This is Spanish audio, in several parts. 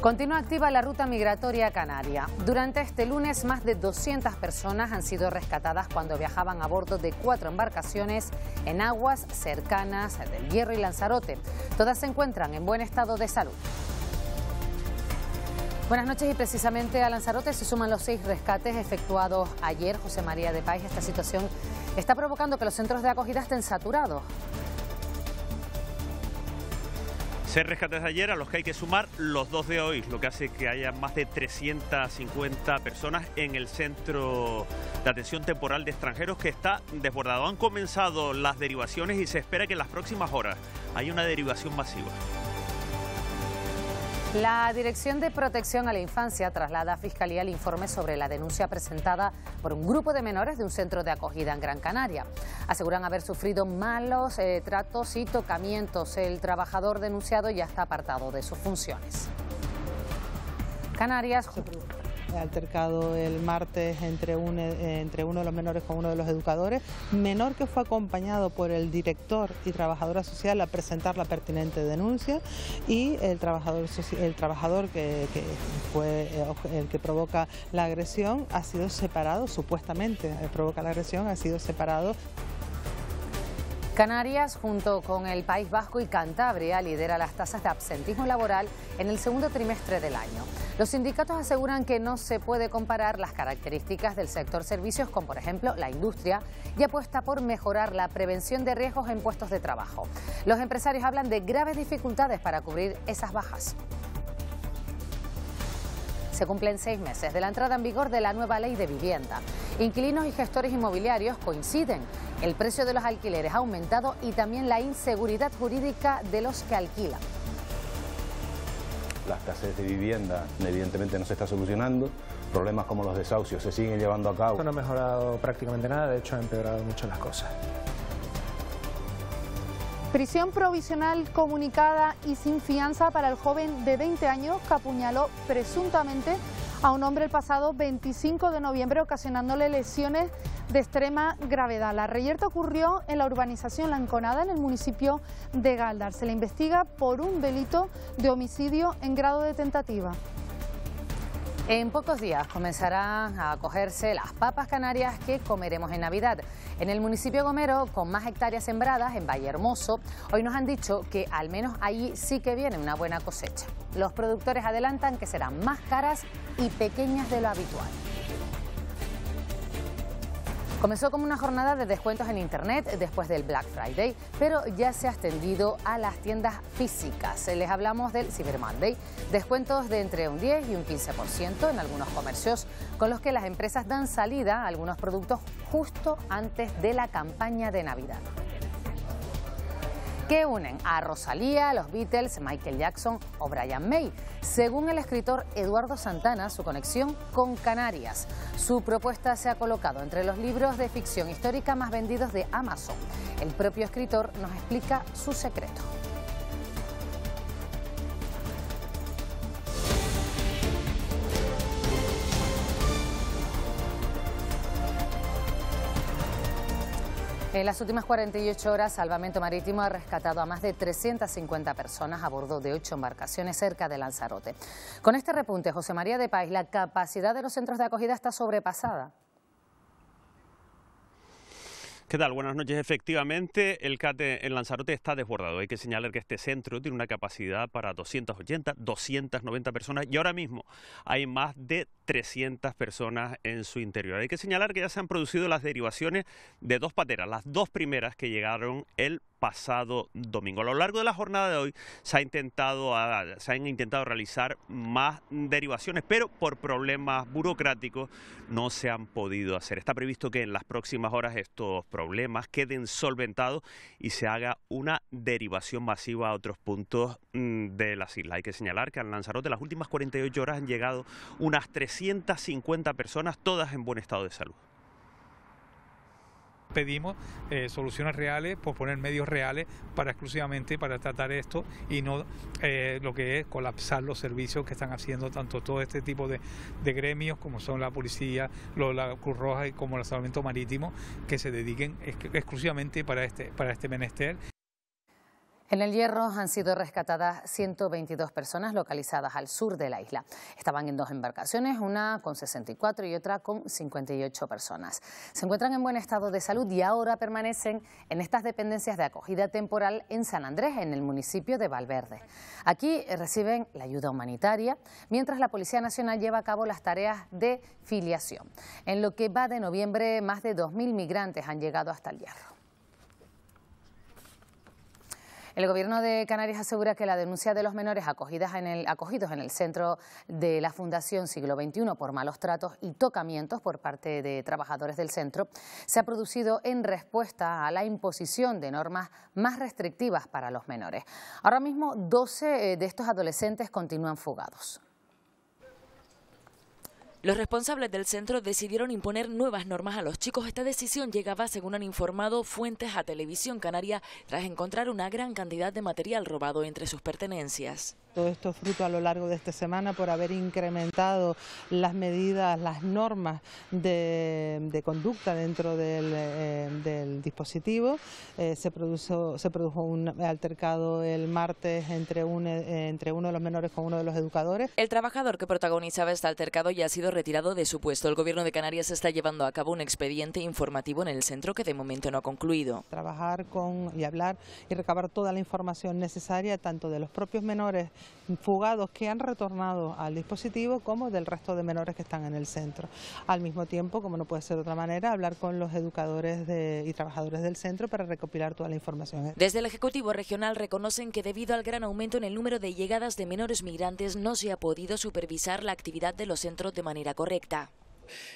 Continúa activa la ruta migratoria canaria. Durante este lunes, más de 200 personas han sido rescatadas cuando viajaban a bordo de cuatro embarcaciones en aguas cercanas del Hierro y Lanzarote. Todas se encuentran en buen estado de salud. Buenas noches y precisamente a Lanzarote se suman los seis rescates efectuados ayer. José María de País, esta situación está provocando que los centros de acogida estén saturados. Se rescates de ayer a los que hay que sumar los dos de hoy, lo que hace que haya más de 350 personas en el centro de atención temporal de extranjeros que está desbordado. Han comenzado las derivaciones y se espera que en las próximas horas haya una derivación masiva. La Dirección de Protección a la Infancia traslada a Fiscalía el informe sobre la denuncia presentada por un grupo de menores de un centro de acogida en Gran Canaria. Aseguran haber sufrido malos eh, tratos y tocamientos. El trabajador denunciado ya está apartado de sus funciones. Canarias. Altercado el martes entre, eh, entre uno de los menores con uno de los educadores, menor que fue acompañado por el director y trabajadora social a presentar la pertinente denuncia y el trabajador, el trabajador que fue eh, el que provoca la agresión ha sido separado, supuestamente eh, provoca la agresión, ha sido separado. Canarias, junto con el País Vasco y Cantabria, lidera las tasas de absentismo laboral en el segundo trimestre del año. Los sindicatos aseguran que no se puede comparar las características del sector servicios con, por ejemplo, la industria y apuesta por mejorar la prevención de riesgos en puestos de trabajo. Los empresarios hablan de graves dificultades para cubrir esas bajas. Se cumplen seis meses de la entrada en vigor de la nueva ley de vivienda. Inquilinos y gestores inmobiliarios coinciden. El precio de los alquileres ha aumentado y también la inseguridad jurídica de los que alquilan la escasez de vivienda evidentemente no se está solucionando, problemas como los desahucios se siguen llevando a cabo. no ha mejorado prácticamente nada, de hecho ha empeorado mucho las cosas. Prisión provisional comunicada y sin fianza para el joven de 20 años que apuñaló presuntamente a un hombre el pasado 25 de noviembre ocasionándole lesiones de extrema gravedad. La reyerta ocurrió en la urbanización Lanconada, en el municipio de Galdar. Se le investiga por un delito de homicidio en grado de tentativa. En pocos días comenzarán a cogerse las papas canarias que comeremos en Navidad. En el municipio Gomero, con más hectáreas sembradas, en Valle Hermoso, hoy nos han dicho que al menos allí sí que viene una buena cosecha. Los productores adelantan que serán más caras y pequeñas de lo habitual. Comenzó como una jornada de descuentos en Internet después del Black Friday, pero ya se ha extendido a las tiendas físicas. Les hablamos del Cyber Monday, descuentos de entre un 10 y un 15% en algunos comercios, con los que las empresas dan salida a algunos productos justo antes de la campaña de Navidad que unen a Rosalía, los Beatles, Michael Jackson o Brian May. Según el escritor Eduardo Santana, su conexión con Canarias. Su propuesta se ha colocado entre los libros de ficción histórica más vendidos de Amazon. El propio escritor nos explica su secreto. En las últimas 48 horas, Salvamento Marítimo ha rescatado a más de 350 personas a bordo de ocho embarcaciones cerca de Lanzarote. Con este repunte, José María de País, la capacidad de los centros de acogida está sobrepasada. ¿Qué tal? Buenas noches. Efectivamente, el CATE en Lanzarote está desbordado. Hay que señalar que este centro tiene una capacidad para 280, 290 personas y ahora mismo hay más de 300 personas en su interior. Hay que señalar que ya se han producido las derivaciones de dos pateras, las dos primeras que llegaron el pasado domingo. A lo largo de la jornada de hoy se, ha intentado, ah, han intentado realizar más derivaciones, pero por problemas burocráticos no se han podido hacer. Está previsto que en las próximas horas estos problemas queden solventados y se haga una derivación masiva a otros puntos mm, de las islas. Hay que señalar que al Lanzarote las últimas 48 horas han llegado unas 300 150 personas, todas en buen estado de salud pedimos eh, soluciones reales, por poner medios reales para exclusivamente para tratar esto y no eh, lo que es colapsar los servicios que están haciendo tanto todo este tipo de, gremios como son la policía, la Cruz Roja y como el salvamento marítimo que se dediquen exclusivamente para este, para este menester. En el Hierro han sido rescatadas 122 personas localizadas al sur de la isla. Estaban en dos embarcaciones, una con 64 y otra con 58 personas. Se encuentran en buen estado de salud y ahora permanecen en estas dependencias de acogida temporal en San Andrés, en el municipio de Valverde. Aquí eh, reciben la ayuda humanitaria, mientras la Policía Nacional lleva a cabo las tareas de filiación. En lo que va de noviembre, más de 2.000 migrantes han llegado hasta el Hierro. El Gobierno de Canarias asegura que la denuncia de los menores acogidos en el centro de la Fundación Siglo XXI por malos tratos y tocamientos por parte de trabajadores del centro se ha producido en respuesta a la imposición de normas más restrictivas para los menores. Ahora mismo, 12 eh, de estos adolescentes continúan fugados. Los responsables del centro decidieron imponer nuevas normas a los chicos. Esta decisión llegaba, según han informado fuentes a Televisión Canaria, tras encontrar una gran cantidad de material robado entre sus pertenencias todo esto fruto a lo largo de esta semana por haber incrementado las medidas, las normas de, conducta dentro del, eh, dispositivo. Eh, se, produjo, un altercado el martes entre, eh, entre uno de los menores con uno de los educadores. El trabajador que protagonizaba este altercado ya ha sido retirado de su puesto. El gobierno de Canarias está llevando a cabo un expediente informativo en el centro que de momento no ha concluido. Trabajar y hablar y recabar toda la información necesaria tanto de los propios menores fugados que han retornado al dispositivo como del resto de menores que están en el centro. Al mismo tiempo, como no puede ser de otra manera, hablar con los educadores y trabajadores del centro para recopilar toda la información. Desde el Ejecutivo Regional reconocen que debido al gran aumento en el número de llegadas de menores migrantes no se ha podido supervisar la actividad de los centros de manera correcta.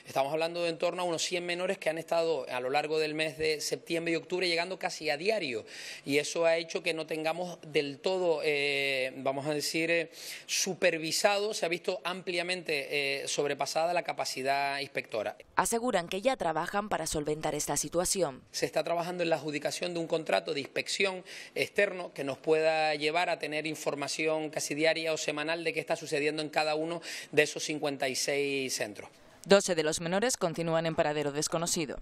Estamos hablando de en torno a unos 100 menores que han estado a lo largo del mes de septiembre y octubre llegando casi a diario y eso ha hecho que no tengamos del todo, eh, vamos a decir, eh, supervisado, se ha visto ampliamente eh, sobrepasada la capacidad inspectora. Aseguran que ya trabajan para solventar esta situación. Se está trabajando en la adjudicación de un contrato de inspección externo que nos pueda llevar a tener información casi diaria o semanal de qué está sucediendo en cada uno de esos 56 centros. 12 de los menores continúan en paradero desconocido.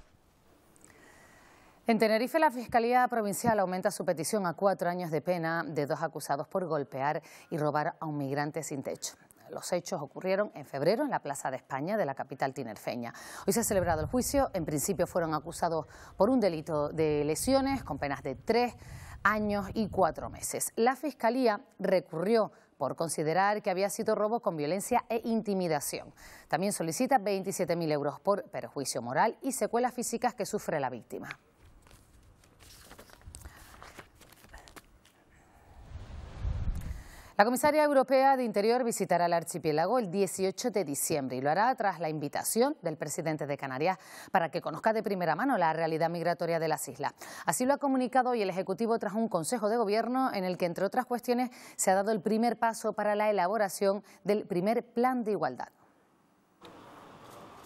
En Tenerife, la Fiscalía Provincial aumenta su petición a cuatro años de pena de dos acusados por golpear y robar a un migrante sin techo. Los hechos ocurrieron en febrero en la Plaza de España de la capital tinerfeña. Hoy se ha celebrado el juicio. En principio fueron acusados por un delito de lesiones con penas de tres años y cuatro meses. La Fiscalía recurrió por considerar que había sido robo con violencia e intimidación. También solicita 27.000 euros por perjuicio moral y secuelas físicas que sufre la víctima. La comisaria europea de Interior visitará el archipiélago el 18 de diciembre y lo hará tras la invitación del presidente de Canarias para que conozca de primera mano la realidad migratoria de las islas. Así lo ha comunicado hoy el Ejecutivo tras un Consejo de Gobierno en el que, entre otras cuestiones, se ha dado el primer paso para la elaboración del primer plan de igualdad.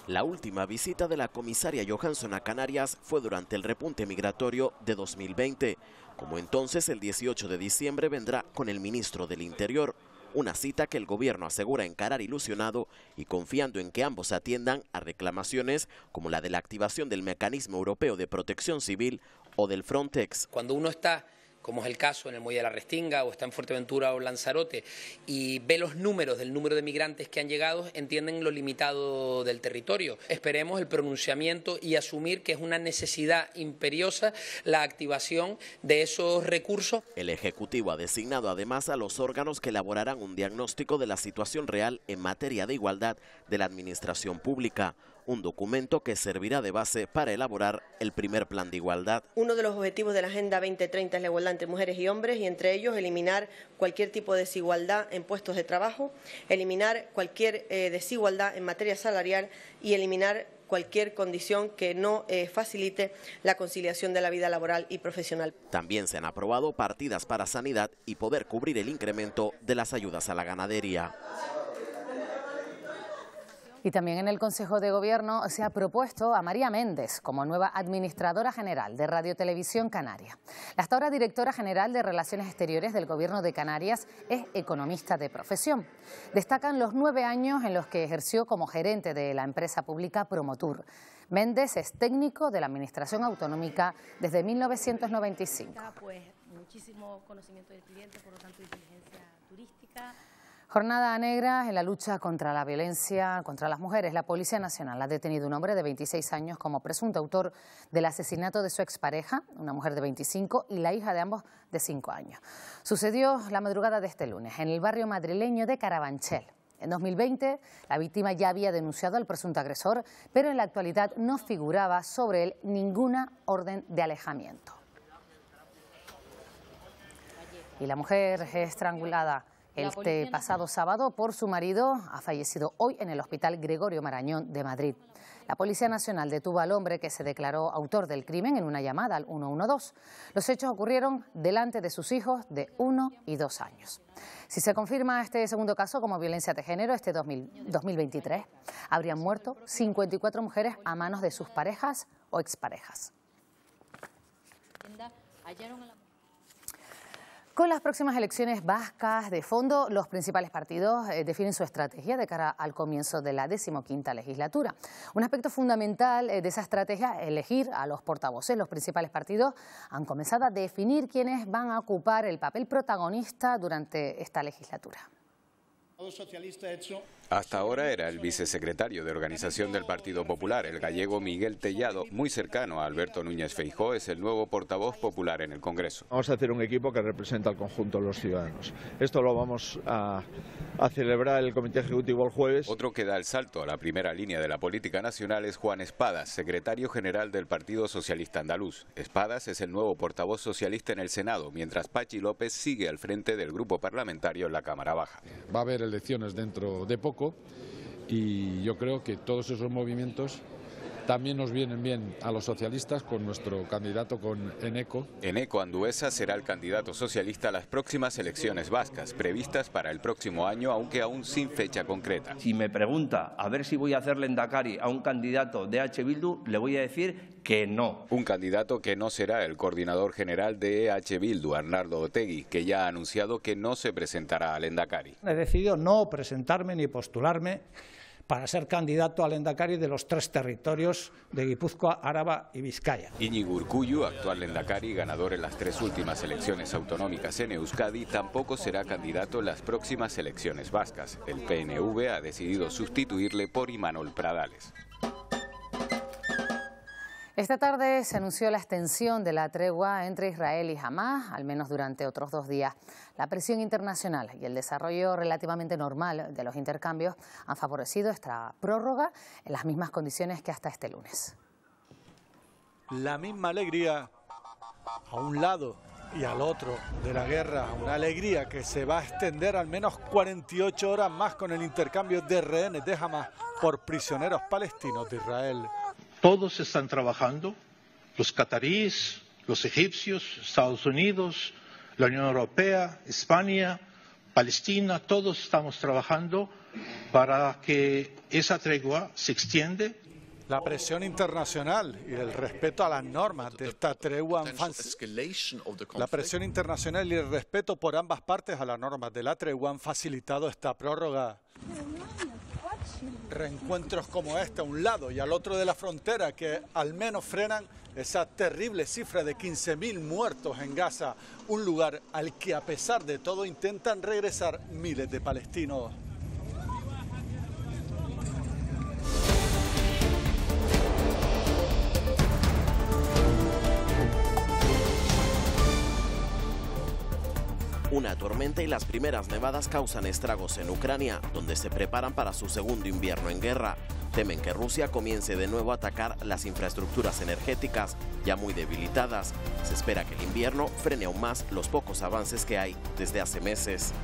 La última visita de la comisaria Johansson a Canarias fue durante el repunte migratorio de 2020, como entonces el 18 de diciembre vendrá con el ministro del Interior, una cita que el gobierno asegura encarar ilusionado y confiando en que ambos atiendan a reclamaciones como la de la activación del mecanismo europeo de protección civil o del Frontex. Cuando uno está como es el caso en el Muelle de la Restinga o está en Fuerteventura o Lanzarote, y ve los números del número de migrantes que han llegado, entienden lo limitado del territorio. Esperemos el pronunciamiento y asumir que es una necesidad imperiosa la activación de esos recursos. El Ejecutivo ha designado además a los órganos que elaborarán un diagnóstico de la situación real en materia de igualdad de la Administración Pública un documento que servirá de base para elaborar el primer plan de igualdad. Uno de los objetivos de la Agenda 2030 es la igualdad entre mujeres y hombres y entre ellos eliminar cualquier tipo de desigualdad en puestos de trabajo, eliminar cualquier eh, desigualdad en materia salarial y eliminar cualquier condición que no eh, facilite la conciliación de la vida laboral y profesional. También se han aprobado partidas para sanidad y poder cubrir el incremento de las ayudas a la ganadería. Y también en el Consejo de Gobierno se ha propuesto a María Méndez como nueva administradora general de Radio Televisión Canaria. La hasta ahora directora general de Relaciones Exteriores del Gobierno de Canarias es economista de profesión. Destacan los nueve años en los que ejerció como gerente de la empresa pública Promotur. Méndez es técnico de la Administración Autonómica desde 1995. Pues, muchísimo conocimiento del cliente, por lo tanto, inteligencia turística. Jornada negra en la lucha contra la violencia contra las mujeres. La Policía Nacional ha detenido un hombre de 26 años como presunto autor del asesinato de su expareja, una mujer de 25, y la hija de ambos de 5 años. Sucedió la madrugada de este lunes en el barrio madrileño de Carabanchel. En 2020, la víctima ya había denunciado al presunto agresor, pero en la actualidad no figuraba sobre él ninguna orden de alejamiento. Y la mujer estrangulada este pasado sábado por su marido, ha fallecido hoy en el Hospital Gregorio Marañón de Madrid. La Policía Nacional detuvo al hombre que se declaró autor del crimen en una llamada al 112. Los hechos ocurrieron delante de sus hijos de uno y dos años. Si se confirma este segundo caso como violencia de género, este 2023 habrían muerto 54 mujeres a manos de sus parejas o exparejas. Con las próximas elecciones vascas de fondo, los principales partidos eh, definen su estrategia de cara al comienzo de la decimoquinta legislatura. Un aspecto fundamental eh, de esa estrategia es elegir a los portavoces. Los principales partidos han comenzado a definir quiénes van a ocupar el papel protagonista durante esta legislatura. Socialista hasta ahora era el vicesecretario de organización del Partido Popular, el gallego Miguel Tellado, muy cercano a Alberto Núñez Feijó, es el nuevo portavoz popular en el Congreso. Vamos a hacer un equipo que representa al conjunto de los ciudadanos. Esto lo vamos a, a celebrar el Comité Ejecutivo el jueves. Otro que da el salto a la primera línea de la política nacional es Juan Espadas, secretario general del Partido Socialista Andaluz. Espadas es el nuevo portavoz socialista en el Senado, mientras Pachi López sigue al frente del grupo parlamentario en la Cámara Baja. Va a haber elecciones dentro de poco y yo creo que todos esos movimientos también nos vienen bien a los socialistas con nuestro candidato con Eneco. Eneco Anduesa será el candidato socialista a las próximas elecciones vascas, previstas para el próximo año, aunque aún sin fecha concreta. Si me pregunta a ver si voy a hacer lendakari a un candidato de H. Bildu, le voy a decir que no. Un candidato que no será el coordinador general de EH Bildu, Arnardo Otegui, que ya ha anunciado que no se presentará al Endacari. He decidido no presentarme ni postularme para ser candidato al Endacari de los tres territorios de Guipúzcoa, Áraba y Vizcaya. Iñigo actual Endacari, ganador en las tres últimas elecciones autonómicas en Euskadi, tampoco será candidato en las próximas elecciones vascas. El PNV ha decidido sustituirle por Imanol Pradales. Esta tarde se anunció la extensión de la tregua entre Israel y Hamas, al menos durante otros dos días. La presión internacional y el desarrollo relativamente normal de los intercambios han favorecido esta prórroga en las mismas condiciones que hasta este lunes. La misma alegría a un lado y al otro de la guerra, una alegría que se va a extender al menos 48 horas más con el intercambio de rehenes de Hamas por prisioneros palestinos de Israel. Todos están trabajando, los cataríes, los egipcios, Estados Unidos, la Unión Europea, España, Palestina, todos estamos trabajando para que esa tregua se extiende. La presión internacional y el respeto a las normas de esta tregua la presión internacional y el respeto por ambas partes a las normas de la tregua han facilitado esta prórroga reencuentros como este a un lado y al otro de la frontera que al menos frenan esa terrible cifra de 15.000 muertos en Gaza, un lugar al que a pesar de todo intentan regresar miles de palestinos. Una tormenta y las primeras nevadas causan estragos en Ucrania, donde se preparan para su segundo invierno en guerra. Temen que Rusia comience de nuevo a atacar las infraestructuras energéticas, ya muy debilitadas. Se espera que el invierno frene aún más los pocos avances que hay desde hace meses.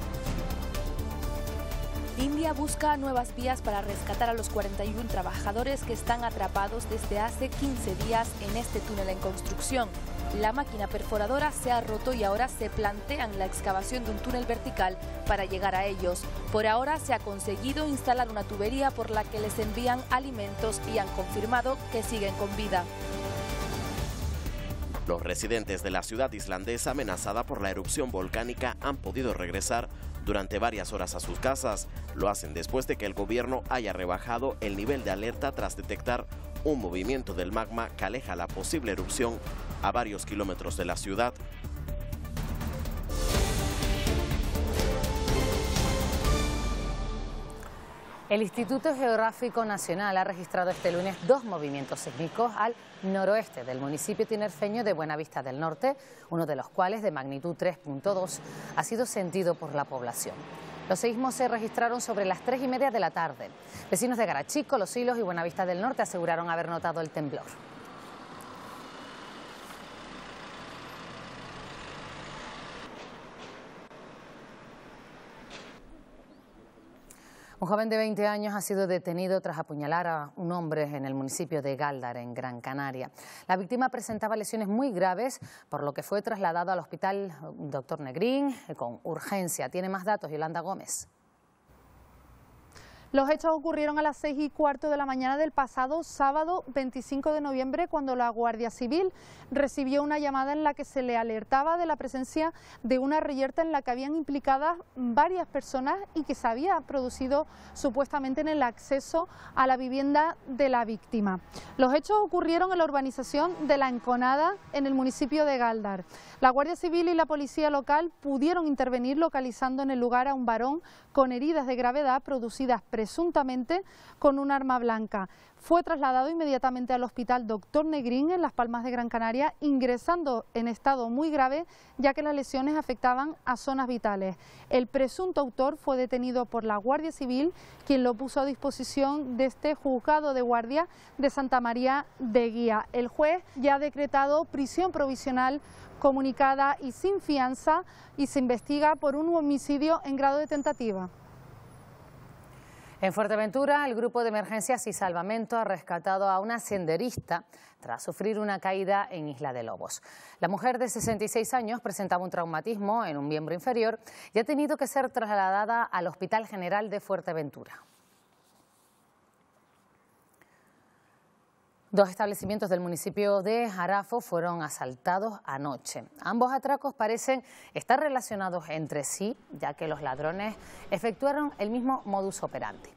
India busca nuevas vías para rescatar a los 41 trabajadores que están atrapados desde hace 15 días en este túnel en construcción. La máquina perforadora se ha roto y ahora se plantean la excavación de un túnel vertical para llegar a ellos. Por ahora se ha conseguido instalar una tubería por la que les envían alimentos y han confirmado que siguen con vida. Los residentes de la ciudad islandesa amenazada por la erupción volcánica han podido regresar durante varias horas a sus casas. Lo hacen después de que el gobierno haya rebajado el nivel de alerta tras detectar un movimiento del magma que aleja la posible erupción a varios kilómetros de la ciudad. El Instituto Geográfico Nacional ha registrado este lunes dos movimientos sísmicos al noroeste del municipio tinerfeño de Buenavista del Norte, uno de los cuales de magnitud 3.2 ha sido sentido por la población. Los seísmos se registraron sobre las 3 y media de la tarde. Vecinos de Garachico, Los Hilos y Buenavista del Norte aseguraron haber notado el temblor. Un joven de 20 años ha sido detenido tras apuñalar a un hombre en el municipio de Galdar, en Gran Canaria. La víctima presentaba lesiones muy graves, por lo que fue trasladado al hospital Dr. Negrín eh, con urgencia. Tiene más datos Yolanda Gómez. Los hechos ocurrieron a las 6 y cuarto de la mañana del pasado sábado 25 de noviembre cuando la Guardia Civil recibió una llamada en la que se le alertaba de la presencia de una reyerta en la que habían implicadas varias personas y que se había producido supuestamente en el acceso a la vivienda de la víctima. Los hechos ocurrieron en la urbanización de La Enconada en el municipio de Galdar. La Guardia Civil y la policía local pudieron intervenir localizando en el lugar a un varón con heridas de gravedad producidas presuntamente con un arma blanca. Fue trasladado inmediatamente al hospital Doctor Negrín en Las Palmas de Gran Canaria, ingresando en estado muy grave, ya que las lesiones afectaban a zonas vitales. El presunto autor fue detenido por la Guardia Civil, quien lo puso a disposición de este juzgado de guardia de Santa María de Guía. El juez ya ha decretado prisión provisional comunicada y sin fianza y se investiga por un homicidio en grado de tentativa. En Fuerteventura, el grupo de emergencias y salvamento ha rescatado a una senderista tras sufrir una caída en Isla de Lobos. La mujer de 66 años presentaba un traumatismo en un miembro inferior y ha tenido que ser trasladada al Hospital General de Fuerteventura. Dos establecimientos del municipio de Jarafo fueron asaltados anoche. Ambos atracos parecen estar relacionados entre sí, ya que los ladrones efectuaron el mismo modus operandi.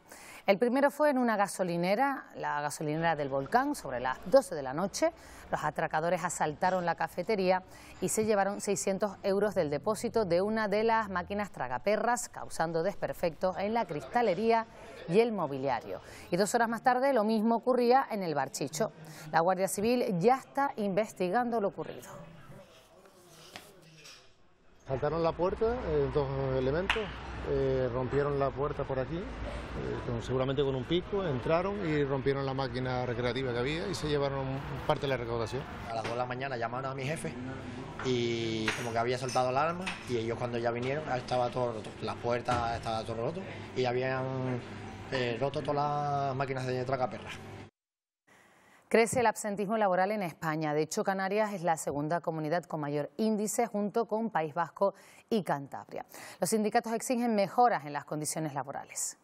El primero fue en una gasolinera, la gasolinera del volcán, sobre las 12 de la noche. Los atracadores asaltaron la cafetería y se llevaron 600 euros del depósito de una de las máquinas tragaperras, causando desperfectos en la cristalería y el mobiliario. Y dos horas más tarde lo mismo ocurría en el Barchicho. La Guardia Civil ya está investigando lo ocurrido. Saltaron la puerta, eh, dos elementos, eh, rompieron la puerta por aquí, eh, seguramente con un pico, entraron y rompieron la máquina recreativa que había y se llevaron parte de la recaudación. A las 2 de la mañana llamaron a mi jefe y como que había saltado arma y ellos cuando ya vinieron ah, estaba todo roto, las puertas estaba todo roto y habían roto todas las máquinas de tracaperra. Crece el absentismo laboral en España. De hecho, Canarias es la segunda comunidad con mayor índice junto con País Vasco y Cantabria. Los sindicatos exigen mejoras en las condiciones laborales.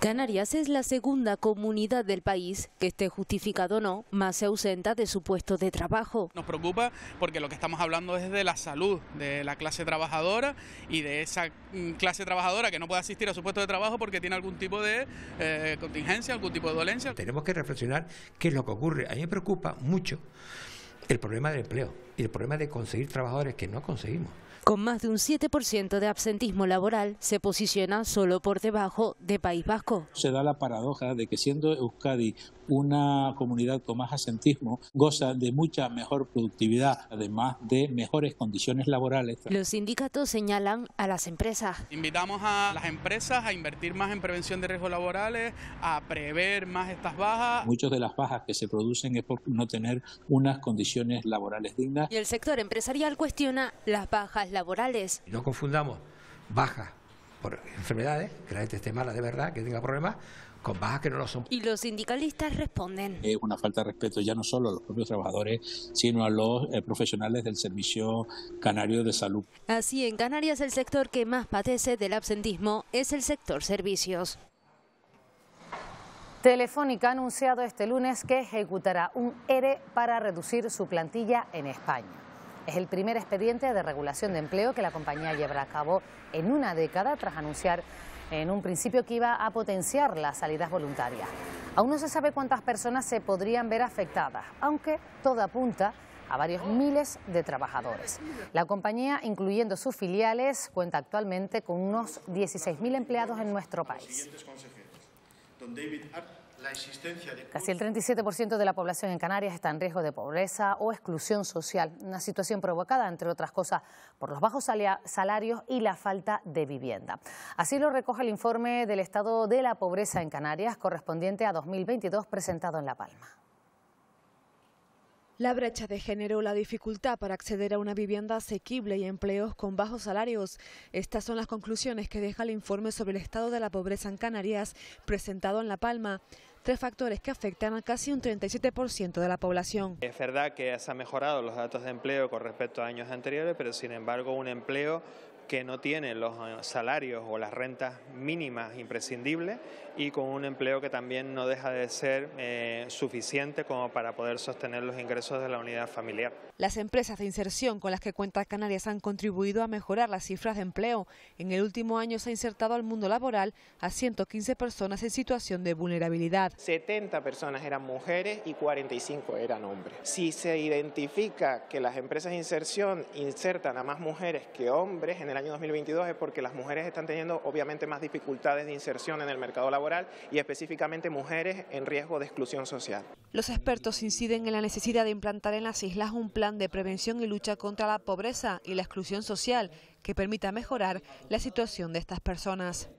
Canarias es la segunda comunidad del país, que esté justificado o no, más se ausenta de su puesto de trabajo. Nos preocupa porque lo que estamos hablando es de la salud de la clase trabajadora y de esa mm, clase trabajadora que no puede asistir a su puesto de trabajo porque tiene algún tipo de eh, contingencia, algún tipo de dolencia. Tenemos que reflexionar qué es lo que ocurre. A mí me preocupa mucho el problema del empleo y el problema de conseguir trabajadores que no conseguimos. Con más de un 7% de absentismo laboral, se posiciona solo por debajo de País Vasco. Se da la paradoja de que siendo Euskadi una comunidad con más absentismo, goza de mucha mejor productividad, además de mejores condiciones laborales. Los sindicatos señalan a las empresas. Invitamos a las empresas a invertir más en prevención de riesgos laborales, a prever más estas bajas. Muchas de las bajas que se producen es por no tener unas condiciones laborales dignas. Y el sector empresarial cuestiona las bajas no confundamos bajas por enfermedades, que la gente esté mala de verdad, que tenga problemas, con bajas que no lo son. Y los sindicalistas responden. Es una falta de respeto ya no solo a los propios trabajadores, sino a los eh, profesionales del Servicio Canario de Salud. Así, en Canarias el sector que más padece del absentismo es el sector servicios. Telefónica ha anunciado este lunes que ejecutará un ERE para reducir su plantilla en España. Es el primer expediente de regulación de empleo que la compañía llevará a cabo en una década tras anunciar en un principio que iba a potenciar las salidas voluntarias. Aún no se sabe cuántas personas se podrían ver afectadas, aunque todo apunta a varios miles de trabajadores. La compañía, incluyendo sus filiales, cuenta actualmente con unos 16.000 empleados en nuestro país. Casi el 37% de la población en Canarias está en riesgo de pobreza o exclusión social, una situación provocada, entre otras cosas, por los bajos salarios y la falta de vivienda. Así lo recoge el informe del estado de la pobreza en Canarias correspondiente a 2022 presentado en La Palma. La brecha de género, la dificultad para acceder a una vivienda asequible y empleos con bajos salarios. Estas son las conclusiones que deja el informe sobre el estado de la pobreza en Canarias presentado en La Palma tres factores que afectan a casi un 37% de la población. Es verdad que se han mejorado los datos de empleo con respecto a años anteriores, pero sin embargo un empleo que no tienen los eh, salarios o las rentas mínimas imprescindibles y con un empleo que también no deja de ser eh, suficiente como para poder sostener los ingresos de la unidad familiar. Las empresas de inserción con las que cuenta Canarias han contribuido a mejorar las cifras de empleo. En el último año se ha insertado al mundo laboral a 115 personas en situación de vulnerabilidad. 70 personas eran mujeres y 45 eran hombres. Si se identifica que las empresas de inserción insertan a más mujeres que hombres, en año 2022 es porque las mujeres están teniendo obviamente más dificultades de inserción en el mercado laboral y específicamente mujeres en riesgo de exclusión social. Los expertos inciden en la necesidad de implantar en las islas un plan de prevención y lucha contra la pobreza y la exclusión social que permita mejorar la situación de estas personas.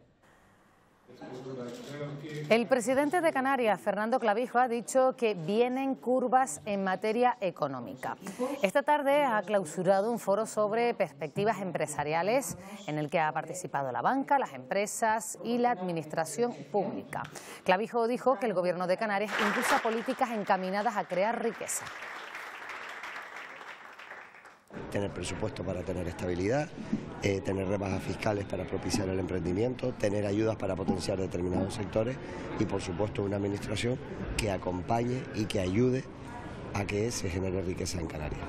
El presidente de Canarias, Fernando Clavijo, ha dicho que vienen curvas en materia económica. Esta tarde ha clausurado un foro sobre perspectivas empresariales en el que ha participado la banca, las empresas y la administración pública. Clavijo dijo que el gobierno de Canarias impulsa políticas encaminadas a crear riqueza tener presupuesto para tener estabilidad, eh, tener rebajas fiscales para propiciar el emprendimiento, tener ayudas para potenciar determinados sectores y por supuesto una administración que acompañe y que ayude a que se genere riqueza en Canarias.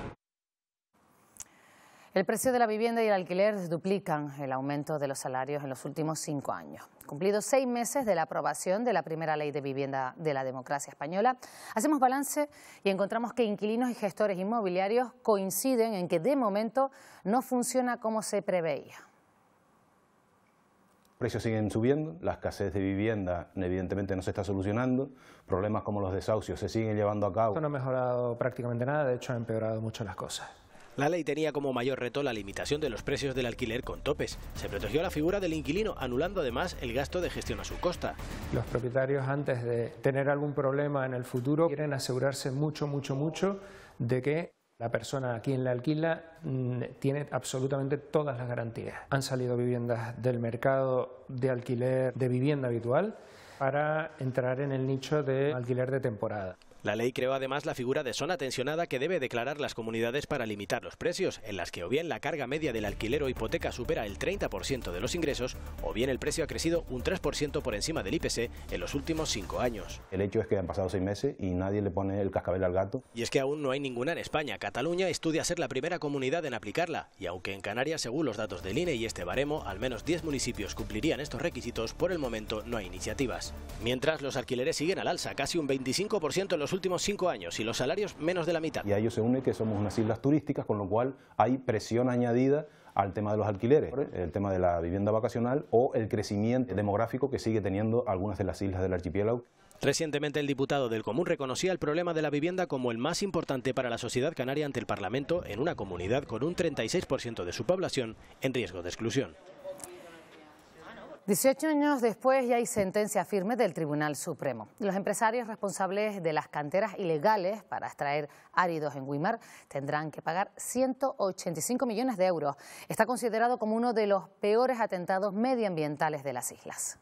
El precio de la vivienda y el alquiler duplican el aumento de los salarios en los últimos cinco años cumplido seis meses de la aprobación de la primera ley de vivienda de la democracia española, hacemos balance y encontramos que inquilinos y gestores inmobiliarios coinciden en que de momento no funciona como se preveía. precios siguen subiendo, la escasez de vivienda evidentemente no se está solucionando, problemas como los desahucios se siguen llevando a cabo. Esto no ha mejorado prácticamente nada, de hecho ha empeorado mucho las cosas. La ley tenía como mayor reto la limitación de los precios del alquiler con topes. Se protegió la figura del inquilino, anulando además el gasto de gestión a su costa. Los propietarios, antes de tener algún problema en el futuro, quieren asegurarse mucho, mucho, mucho de que la persona a quien la alquila mm, tiene absolutamente todas las garantías. Han salido viviendas del mercado de alquiler de vivienda habitual para entrar en el nicho de alquiler de temporada. La ley creó además la figura de zona tensionada que debe declarar las comunidades para limitar los precios, en las que o bien la carga media del alquiler o hipoteca supera el 30% de los ingresos, o bien el precio ha crecido un 3% por encima del IPC en los últimos cinco años. El hecho es que han pasado seis meses y nadie le pone el cascabel al gato. Y es que aún no hay ninguna en España. Cataluña estudia ser la primera comunidad en aplicarla, y aunque en Canarias, según los datos del INE y este baremo, al menos 10 municipios cumplirían estos requisitos, por el momento no hay iniciativas. Mientras, los alquileres siguen al alza, casi un 25% en los últimos cinco años y los salarios menos de la mitad. Y a ello se une que somos unas islas turísticas, con lo cual hay presión añadida al tema de los alquileres, el tema de la vivienda vacacional o el crecimiento demográfico que sigue teniendo algunas de las islas del archipiélago. Recientemente el diputado del Común reconocía el problema de la vivienda como el más importante para la sociedad canaria ante el Parlamento en una comunidad con un 36% de su población en riesgo de exclusión. 18 años después ya hay sentencia firme del Tribunal Supremo. Los empresarios responsables de las canteras ilegales para extraer áridos en Guimar tendrán que pagar 185 millones de euros. Está considerado como uno de los peores atentados medioambientales de las islas.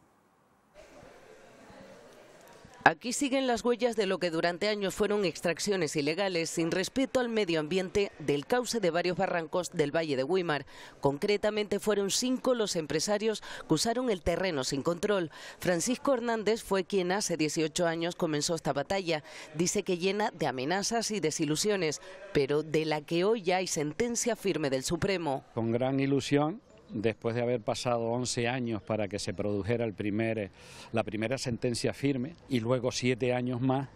Aquí siguen las huellas de lo que durante años fueron extracciones ilegales sin respeto al medio ambiente del cauce de varios barrancos del Valle de Guimar. Concretamente fueron cinco los empresarios que usaron el terreno sin control. Francisco Hernández fue quien hace 18 años comenzó esta batalla. Dice que llena de amenazas y desilusiones, pero de la que hoy ya hay sentencia firme del Supremo. Con gran ilusión después de haber pasado 11 años para que se produjera el primer, eh, la primera sentencia firme y luego siete años más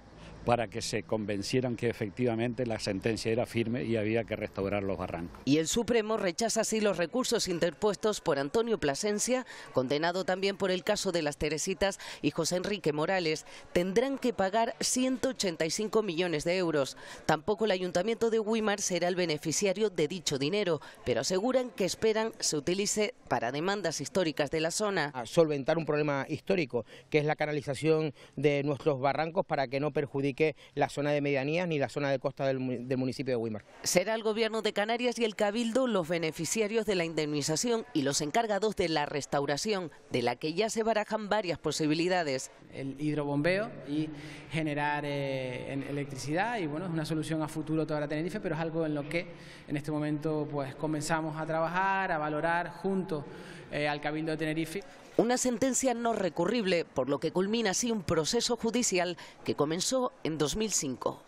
para que se convencieran que efectivamente la sentencia era firme y había que restaurar los barrancos. Y el Supremo rechaza así los recursos interpuestos por Antonio Plasencia, condenado también por el caso de las Teresitas y José Enrique Morales. Tendrán que pagar 185 millones de euros. Tampoco el Ayuntamiento de Guimar será el beneficiario de dicho dinero, pero aseguran que esperan se utilice para demandas históricas de la zona. solventar un problema histórico, que es la canalización de nuestros barrancos para que no perjudique que la zona de medianías ni la zona de costa del, municipio de Wimar. Será el Gobierno de Canarias y el Cabildo los beneficiarios de la indemnización y los encargados de la restauración, de la que ya se barajan varias posibilidades. El hidrobombeo y generar eh, electricidad y bueno, es una solución a futuro toda la Tenerife, pero es algo en lo que en este momento pues comenzamos a trabajar, a valorar junto eh, al Cabildo de Tenerife. Una sentencia no recurrible, por lo que culmina así un proceso judicial que comenzó en 2005.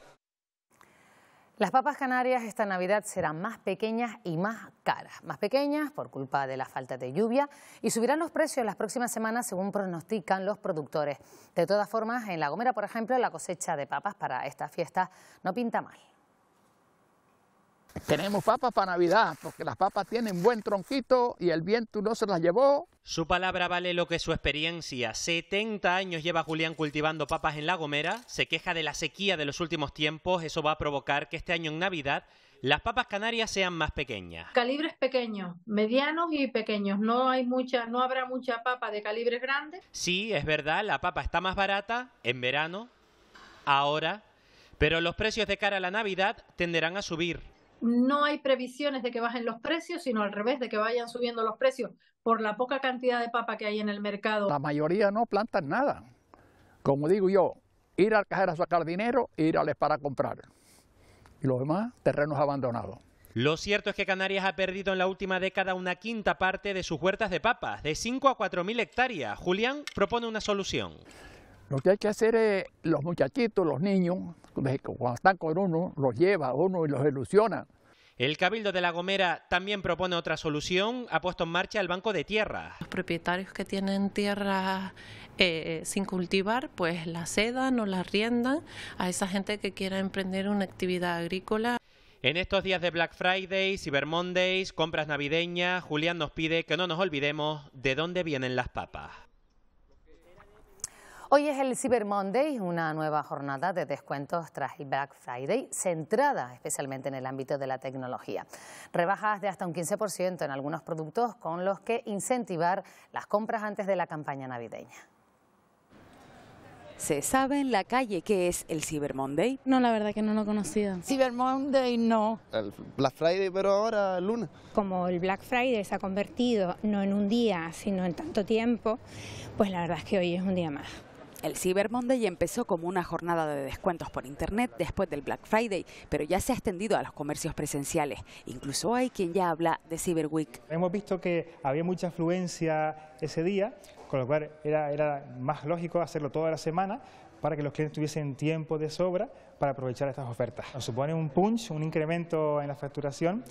Las papas canarias esta Navidad serán más pequeñas y más caras. Más pequeñas por culpa de la falta de lluvia y subirán los precios las próximas semanas según pronostican los productores. De todas formas, en La Gomera, por ejemplo, la cosecha de papas para esta fiesta no pinta mal. Tenemos papas para Navidad, porque las papas tienen buen tronquito y el viento no se las llevó. Su palabra vale lo que su experiencia. 70 años lleva Julián cultivando papas en La Gomera, se queja de la sequía de los últimos tiempos, eso va a provocar que este año en Navidad las papas canarias sean más pequeñas. Calibres pequeños, medianos y pequeños. No hay mucha, no habrá mucha papa de calibres grandes. Sí, es verdad, la papa está más barata en verano, ahora, pero los precios de cara a la Navidad tenderán a subir no hay previsiones de que bajen los precios, sino al revés, de que vayan subiendo los precios por la poca cantidad de papa que hay en el mercado. La mayoría no plantan nada. Como digo yo, ir al cajero a sacar dinero, ir al para comprar. Y los demás, terrenos abandonados. Lo cierto es que Canarias ha perdido en la última década una quinta parte de sus huertas de papas, de 5 a mil hectáreas. Julián propone una solución. Lo que hay que hacer es, los muchachitos, los niños, cuando están con uno, los lleva uno y los ilusiona. El Cabildo de La Gomera también propone otra solución, ha puesto en marcha el Banco de Tierra. Los propietarios que tienen tierras eh, sin cultivar, pues la cedan o la riendan a esa gente que quiera emprender una actividad agrícola. En estos días de Black Friday, Cyber Mondays, compras navideñas, Julián nos pide que no nos olvidemos de dónde vienen las papas. Hoy es el Cyber Monday, una nueva jornada de descuentos tras el Black Friday, centrada especialmente en el ámbito de la tecnología. Rebajas de hasta un 15% en algunos productos con los que incentivar las compras antes de la campaña navideña. ¿Se sabe en la calle qué es el Cyber Monday? No, la verdad que no lo conocía. Cyber Monday no. El Black Friday, pero ahora lunes. Como el Black Friday se ha convertido no en un día, sino en tanto tiempo, pues la verdad es que hoy es un día más. El Cyber Monday empezó como una jornada de descuentos por Internet después del Black Friday, pero ya se ha extendido a los comercios presenciales. Incluso hay quien ya habla de Cyber Week. Hemos visto que había mucha afluencia ese día, con lo cual era, más lógico hacerlo toda la semana, para que los clientes tuviesen tiempo de sobra para aprovechar estas ofertas. Nos supone un punch, un incremento en la facturación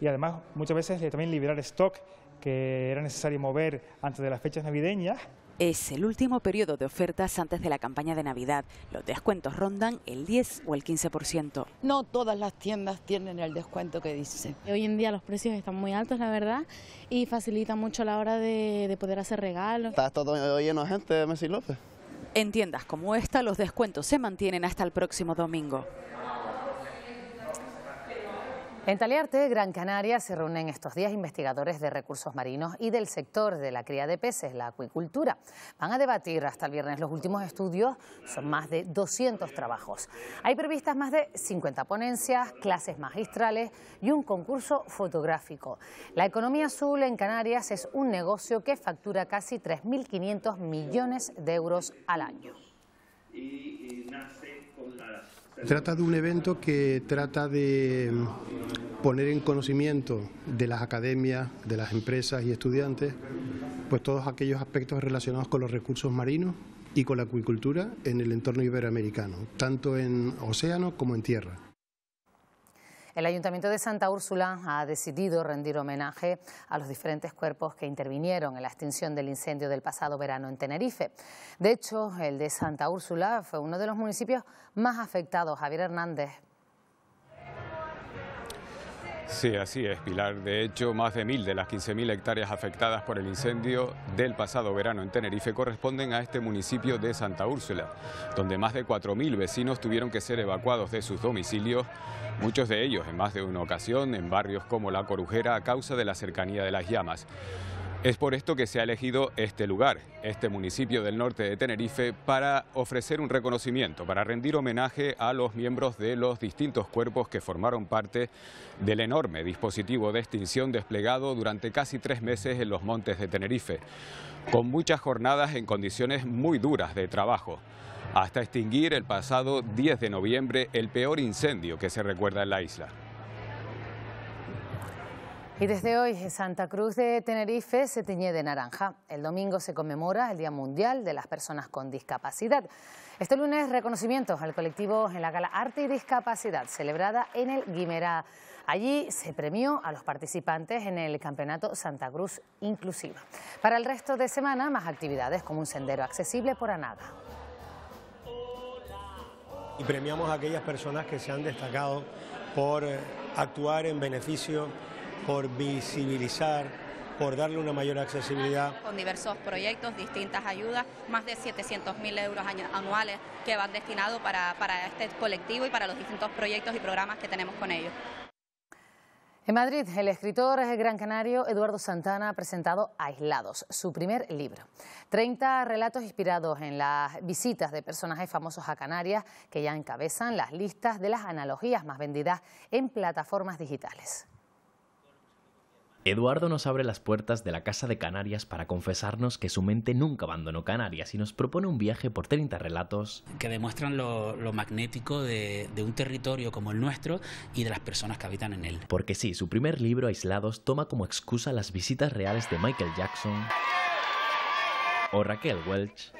y además muchas veces también liberar stock que era necesario mover antes de las fechas navideñas es el último periodo de ofertas antes de la campaña de Navidad. Los descuentos rondan el 10 o el 15%. No todas las tiendas tienen el descuento que dice. Hoy en día los precios están muy altos, la verdad, y facilita mucho la hora de, poder hacer regalos. Está todo lleno de gente Messi En tiendas como esta, los descuentos se mantienen hasta el próximo domingo. En Taliarte, Gran Canaria, se reúnen estos días investigadores de recursos marinos y del sector de la cría de peces, la acuicultura. Van a debatir hasta el viernes los últimos estudios, son más de 200 trabajos. Hay previstas más de 50 ponencias, clases magistrales y un concurso fotográfico. La economía azul en Canarias es un negocio que factura casi 3.500 millones de euros al año. Trata de un evento que trata de mm, poner en conocimiento de las academias, de las empresas y estudiantes, pues todos aquellos aspectos relacionados con los recursos marinos y con la acuicultura en el entorno iberoamericano, tanto en océano como en tierra. El Ayuntamiento de Santa Úrsula ha decidido rendir homenaje a los diferentes cuerpos que intervinieron en la extinción del incendio del pasado verano en Tenerife. De hecho, el de Santa Úrsula fue uno de los municipios más afectados. Javier Hernández Sí, así es, Pilar. De hecho, más de mil de las 15.000 hectáreas afectadas por el incendio del pasado verano en Tenerife corresponden a este municipio de Santa Úrsula, donde más de 4.000 vecinos tuvieron que ser evacuados de sus domicilios, muchos de ellos en más de una ocasión en barrios como La Corujera a causa de la cercanía de las llamas. Es por esto que se ha elegido este lugar, este municipio del norte de Tenerife, para ofrecer un reconocimiento, para rendir homenaje a los miembros de los distintos cuerpos que formaron parte del enorme dispositivo de extinción desplegado durante casi tres meses en los montes de Tenerife, con muchas jornadas en condiciones muy duras de trabajo hasta extinguir el pasado 10 de noviembre el peor incendio que se recuerda en la isla. Y desde hoy Santa Cruz de Tenerife se teñe de naranja. El domingo se conmemora el Día Mundial de las Personas con Discapacidad. Este lunes reconocimientos al colectivo en la gala Arte y Discapacidad celebrada en el Guimerá. Allí se premió a los participantes en el campeonato Santa Cruz Inclusiva. Para el resto de semana más actividades como un sendero accesible por Anaga. Y premiamos a aquellas personas que se han destacado por eh, actuar en beneficio por visibilizar, por darle una mayor accesibilidad. Con diversos proyectos, distintas ayudas, más de 700.000 mil euros anuales que van destinados para, este colectivo y para los distintos proyectos y programas que tenemos con ellos. En Madrid, el escritor gran canario Eduardo Santana ha presentado Aislados, su primer libro. 30 relatos inspirados en las visitas de personajes famosos a Canarias que ya encabezan las listas de las analogías más vendidas en plataformas digitales. Eduardo nos abre las puertas de la Casa de Canarias para confesarnos que su mente nunca abandonó Canarias y nos propone un viaje por 30 relatos que demuestran lo, magnético de, de, un territorio como el nuestro y de las personas que habitan en él. Porque sí, su primer libro, Aislados, toma como excusa las visitas reales de Michael Jackson o Raquel Welch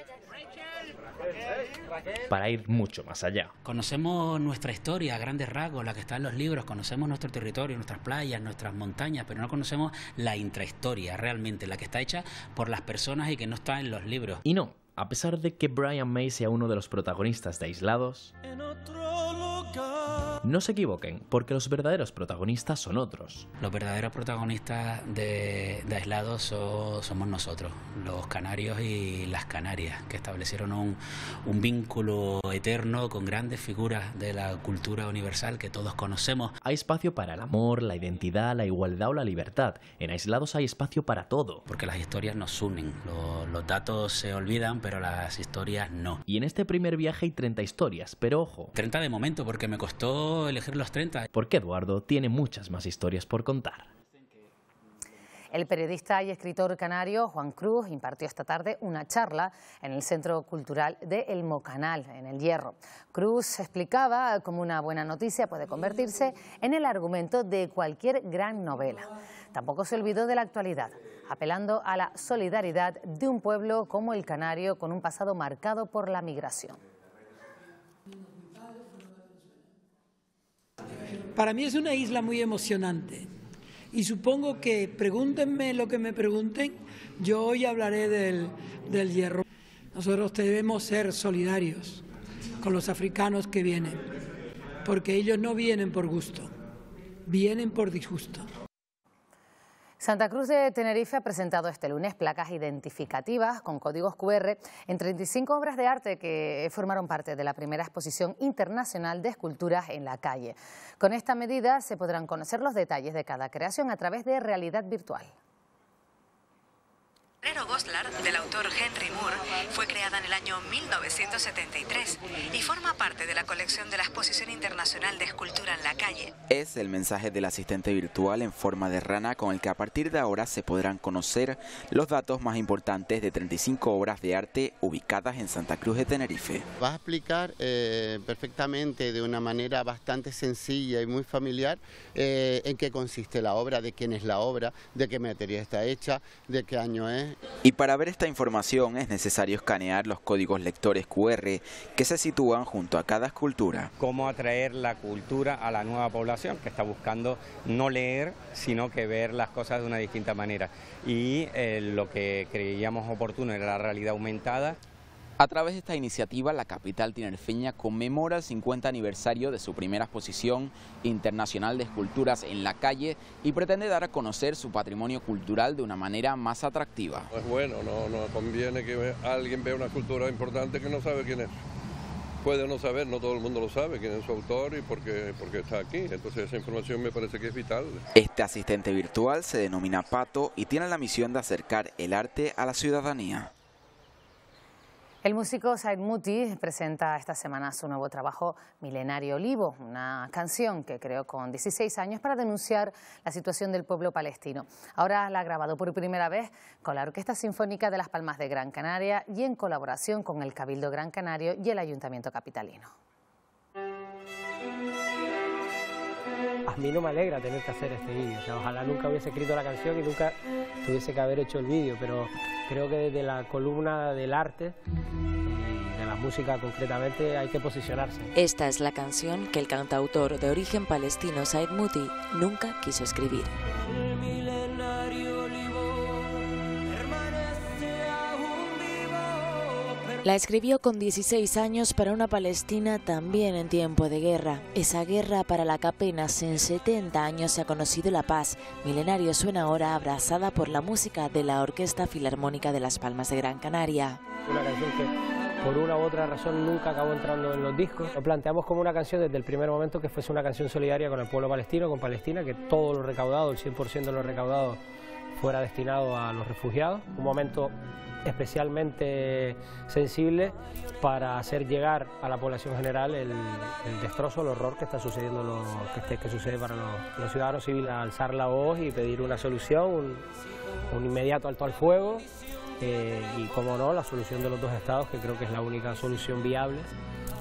para ir mucho más allá. Conocemos nuestra historia a grandes rasgos, la que está en los libros, conocemos nuestro territorio, nuestras playas, nuestras montañas, pero no conocemos la intrahistoria realmente, la que está hecha por las personas y que no está en los libros. Y no, a pesar de que Brian May sea uno de los protagonistas de Aislados, no se equivoquen, porque los verdaderos protagonistas son otros. Los verdaderos protagonistas de, Aislados somos nosotros, los canarios y las canarias, que establecieron un, un vínculo eterno con grandes figuras de la cultura universal que todos conocemos. Hay espacio para el amor, la identidad, la igualdad o la libertad. En Aislados hay espacio para todo. Porque las historias nos unen, los, los datos se olvidan, pero las historias no. Y en este primer viaje hay 30 historias, pero ojo. 30 de momento, porque me costó elegir los 30. Porque Eduardo tiene muchas más historias por contar. El periodista y escritor canario Juan Cruz impartió esta tarde una charla en el Centro Cultural de El Mocanal, en El Hierro. Cruz explicaba cómo una buena noticia puede convertirse en el argumento de cualquier gran novela. Tampoco se olvidó de la actualidad, apelando a la solidaridad de un pueblo como el canario con un pasado marcado por la migración. Para mí es una isla muy emocionante y supongo que pregúntenme lo que me pregunten, yo hoy hablaré del, hierro. Nosotros debemos ser solidarios con los africanos que vienen, porque ellos no vienen por gusto, vienen por disgusto. Santa Cruz de Tenerife ha presentado este lunes placas identificativas con códigos QR en 35 obras de arte que formaron parte de la primera exposición internacional de esculturas en la calle. Con esta medida se podrán conocer los detalles de cada creación a través de realidad virtual obrero Goslar, del autor Henry Moore, fue creada en el año 1973 y forma parte de la colección de la Exposición Internacional de Escultura en la Calle. Es el mensaje del asistente virtual en forma de rana con el que a partir de ahora se podrán conocer los datos más importantes de 35 obras de arte ubicadas en Santa Cruz de Tenerife. Va a explicar eh, perfectamente de una manera bastante sencilla y muy familiar eh, en qué consiste la obra, de quién es la obra, de qué materia está hecha, de qué año es, y para ver esta información es necesario escanear los códigos lectores QR que se sitúan junto a cada escultura. Cómo atraer la cultura a la nueva población que está buscando no leer, sino que ver las cosas de una distinta manera. Y eh, lo que creíamos oportuno era la realidad aumentada. A través de esta iniciativa, la capital tinerfeña conmemora el 50 aniversario de su primera exposición internacional de esculturas en la calle y pretende dar a conocer su patrimonio cultural de una manera más atractiva. Es pues bueno, no, no conviene que alguien vea una escultura importante que no sabe quién es. Puede no saber, no todo el mundo lo sabe, quién es su autor y por qué, por qué, está aquí. Entonces esa información me parece que es vital. Este asistente virtual se denomina Pato y tiene la misión de acercar el arte a la ciudadanía. El músico Said Muti presenta esta semana su nuevo trabajo Milenario Olivo, una canción que creó con 16 años para denunciar la situación del pueblo palestino. Ahora la ha grabado por primera vez con la Orquesta Sinfónica de las Palmas de Gran Canaria y en colaboración con el Cabildo Gran Canario y el Ayuntamiento Capitalino. a mí no me alegra tener que hacer este vídeo. ojalá nunca hubiese escrito la canción y nunca tuviese que haber hecho el vídeo, pero creo que desde la columna del arte y eh, de la música concretamente hay que posicionarse. Esta es la canción que el cantautor de origen palestino Said Muti nunca quiso escribir. La escribió con 16 años para una Palestina también en tiempo de guerra. Esa guerra para la que apenas en 70 años se ha conocido la paz. Milenario suena ahora abrazada por la música de la Orquesta Filarmónica de Las Palmas de Gran Canaria. Una canción que por una u otra razón nunca acabó entrando en los discos. Lo planteamos como una canción desde el primer momento que fuese una canción solidaria con el pueblo palestino, con Palestina, que todo lo recaudado, el 100% de lo recaudado fuera destinado a los refugiados. Un momento especialmente sensible para hacer llegar a la población general el, destrozo, el horror que está sucediendo, lo, que, sucede para los, ciudadanos civiles, alzar la voz y pedir una solución, un, inmediato alto al fuego eh, y, como no, la solución de los dos estados, que creo que es la única solución viable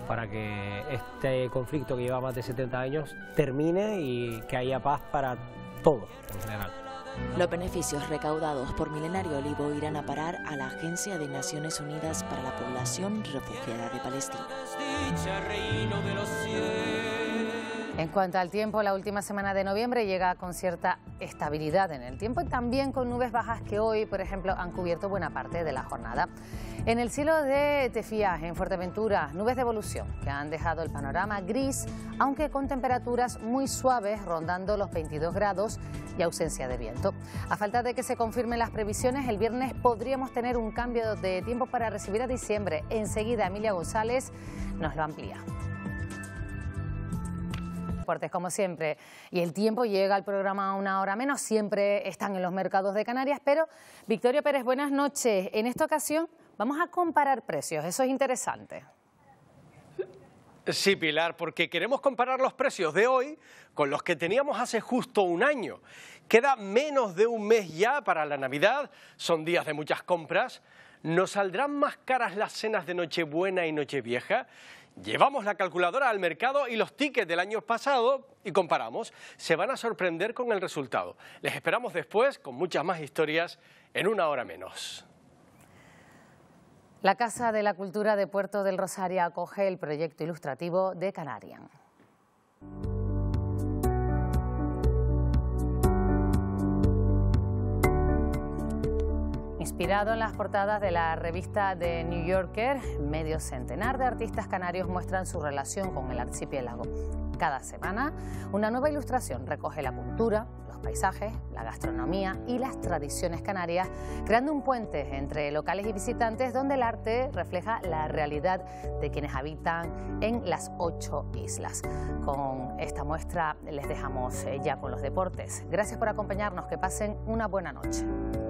para que este conflicto que lleva más de 70 años termine y que haya paz para todos en general. Los beneficios recaudados por Milenario Olivo irán a parar a la Agencia de Naciones Unidas para la Población Refugiada de Palestina. En cuanto al tiempo, la última semana de noviembre llega con cierta estabilidad en el tiempo y también con nubes bajas que hoy, por ejemplo, han cubierto buena parte de la jornada. En el cielo de Tefías, en Fuerteventura, nubes de evolución que han dejado el panorama gris, aunque con temperaturas muy suaves, rondando los 22 grados y ausencia de viento. A falta de que se confirmen las previsiones, el viernes podríamos tener un cambio de tiempo para recibir a diciembre. Enseguida, Emilia González nos lo amplía como siempre. Y el tiempo llega al programa a una hora menos, siempre están en los mercados de Canarias, pero Victoria Pérez, buenas noches. En esta ocasión vamos a comparar precios, eso es interesante. Sí, Pilar, porque queremos comparar los precios de hoy con los que teníamos hace justo un año. Queda menos de un mes ya para la Navidad, son días de muchas compras. ¿Nos saldrán más caras las cenas de Nochebuena y Nochevieja? Llevamos la calculadora al mercado y los tickets del año pasado y comparamos. Se van a sorprender con el resultado. Les esperamos después con muchas más historias en una hora menos. La Casa de la Cultura de Puerto del Rosario acoge el proyecto ilustrativo de Canarian. Inspirado en las portadas de la revista The New Yorker, medio centenar de artistas canarios muestran su relación con el archipiélago. Cada semana, una nueva ilustración recoge la cultura, los paisajes, la gastronomía y las tradiciones canarias, creando un puente entre locales y visitantes donde el arte refleja la realidad de quienes habitan en las ocho islas. Con esta muestra les dejamos ya con los deportes. Gracias por acompañarnos, que pasen una buena noche.